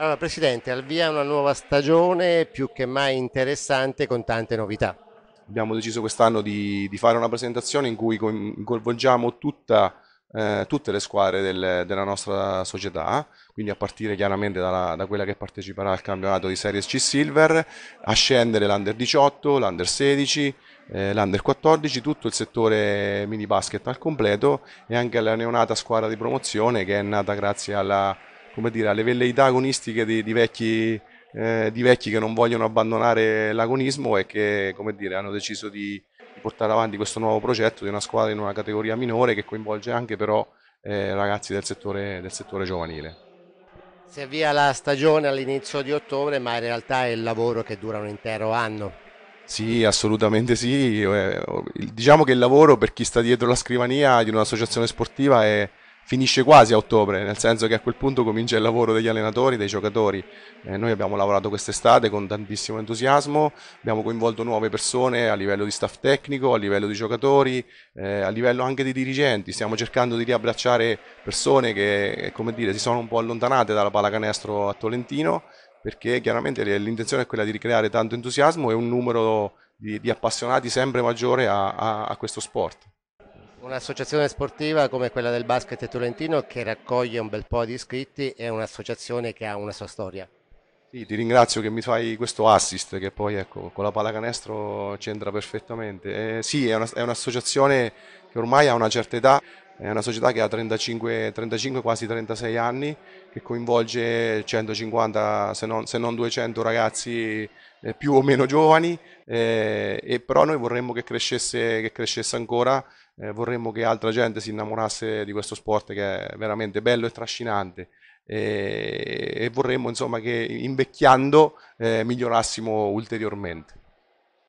Allora, Presidente, al via una nuova stagione più che mai interessante con tante novità. Abbiamo deciso quest'anno di, di, fare una presentazione in cui coinvolgiamo tutta, eh, tutte le squadre del, della nostra società, quindi a partire chiaramente dalla, da quella che parteciperà al campionato di Series C Silver, a scendere l'Under 18, l'Under 16, eh, l'Under 14, tutto il settore mini basket al completo e anche la neonata squadra di promozione che è nata grazie alla come dire, alle velleità agonistiche di, di, vecchi, eh, di vecchi, che non vogliono abbandonare l'agonismo e che dire, hanno deciso di, di portare avanti questo nuovo progetto di una squadra in una categoria minore che coinvolge anche però eh, ragazzi del settore, del settore giovanile. Si avvia la stagione all'inizio di ottobre, ma in realtà è il lavoro che dura un intero anno. Sì, assolutamente sì. Eh, diciamo che il lavoro per chi sta dietro la scrivania di un'associazione sportiva è, finisce quasi a ottobre, nel senso che a quel punto comincia il lavoro degli allenatori, dei giocatori. Eh, noi abbiamo lavorato quest'estate con tantissimo entusiasmo, abbiamo coinvolto nuove persone a livello di staff tecnico, a livello di giocatori, eh, a livello anche di dirigenti. Stiamo cercando di riabbracciare persone che come dire, si sono un po' allontanate dalla pallacanestro a Tolentino, perché chiaramente l'intenzione è quella di ricreare tanto entusiasmo e un numero di, di appassionati sempre maggiore a, a, a questo sport. Un'associazione sportiva come quella del basket tolentino che raccoglie un bel po' di iscritti è un'associazione che ha una sua storia. Sì, ti ringrazio che mi fai questo assist che poi ecco, con la pallacanestro c'entra perfettamente. Eh, sì, è, una, è un'associazione che ormai ha una certa età, è una società che ha 35, 35 quasi 36 anni, che coinvolge 150 se non, se non 200 ragazzi eh, più o meno giovani, eh, e però noi vorremmo che crescesse, che crescesse ancora, eh, vorremmo che altra gente si innamorasse di questo sport che è veramente bello e trascinante e, vorremmo insomma, che invecchiando eh, migliorassimo ulteriormente.